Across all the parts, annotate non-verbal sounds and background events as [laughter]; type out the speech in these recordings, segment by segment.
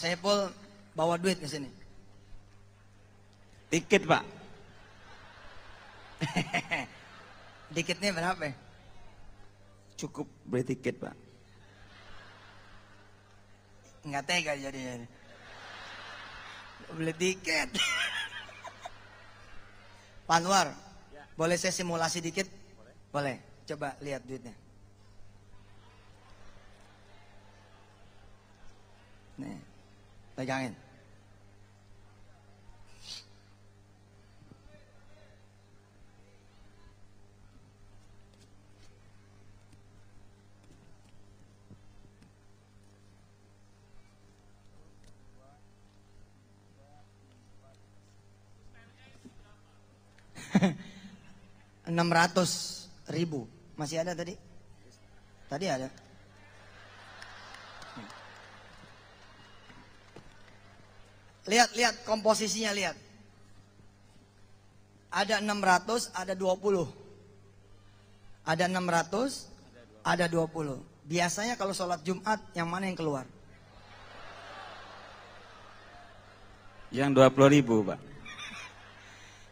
Saiful bawa duit ke sini. Dikit pak. [laughs] Dikitnya berapa? Cukup beli tiket pak. Enggak tega jadi. Beli tiket. [laughs] Panwar, ya. boleh saya simulasi dikit? Boleh. boleh. Coba lihat duitnya. Nih. Pegangin. [laughs] enam ratus ribu masih ada tadi tadi ada Lihat, lihat komposisinya, lihat. Ada 600, ada 20. Ada 600, ada 20. Biasanya kalau sholat Jumat, yang mana yang keluar? Yang 20 ribu, Pak.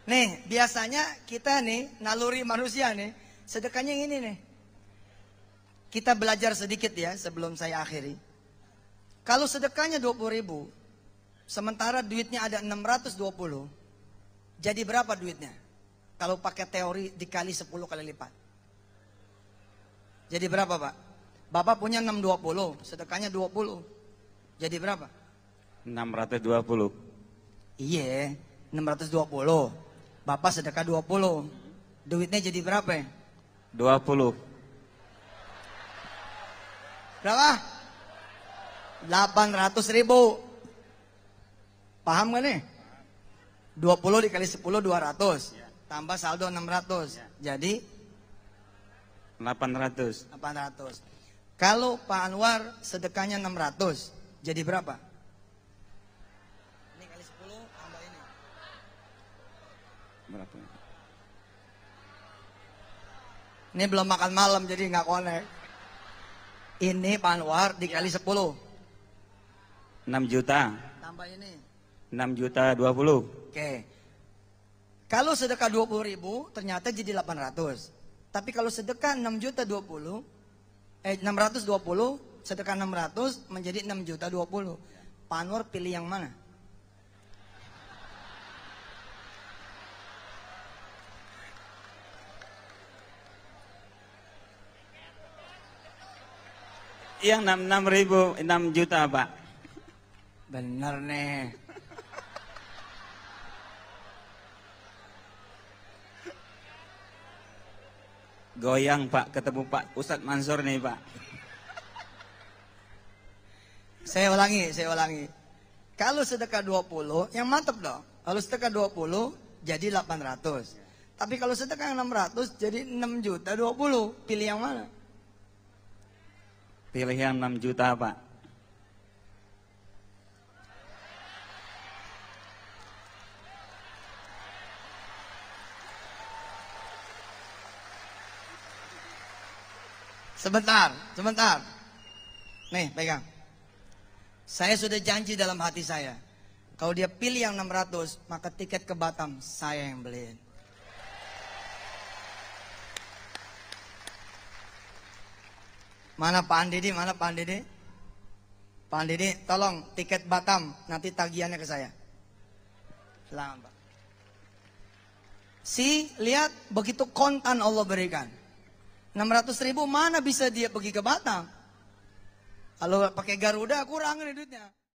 Nih, biasanya kita nih, naluri manusia nih, sedekahnya yang ini nih. Kita belajar sedikit ya sebelum saya akhiri. Kalau sedekahnya 20 ribu, Sementara duitnya ada 620. Jadi berapa duitnya? Kalau pakai teori dikali 10 kali lipat. Jadi berapa Pak? Bapak punya 620, sedekahnya 20. Jadi berapa? 620. Iya, 620. Bapak sedekah 20. Duitnya jadi berapa 20. Berapa? 800 ribu. Paham gak nih? 20 dikali 10 200. Ya. Tambah saldo 600. Ya. Jadi 800. 800. Kalau Pak Anwar sedekahnya 600, jadi berapa? Ini kali 10 tambah ini. Berapa? Ini belum makan malam jadi nggak konek. Ini Pak Anwar dikali 10. Ya. 6 juta. Tambah ini. 6 juta 20. Oke. Okay. Kalau sedekah 20 ribu ternyata jadi 800. Tapi kalau sedekah 6 juta 20 eh 620 sedekah 600 menjadi 6 juta 20. Pak pilih yang mana? Yang 6 ribu, 6 juta Pak. Benar, nih. Goyang Pak, ketemu Pak Ustadz Mansur nih Pak. Saya ulangi, saya ulangi. Kalau sedekah 20, yang mantep dong. Kalau sedekah 20, jadi 800. Tapi kalau sedekah 600, jadi 6 juta 20. Pilih yang mana? Pilih yang 6 juta Pak. sebentar, sebentar. Nih, pegang. Saya sudah janji dalam hati saya. Kalau dia pilih yang 600, maka tiket ke Batam saya yang beli. Mana Pak Andidi, mana Pak Andidi? Pak Andidi, tolong tiket Batam, nanti tagihannya ke saya. Selamat Si, lihat begitu kontan Allah berikan. 600 ribu mana bisa dia pergi ke Batam? Kalau pakai Garuda kurang nih duitnya.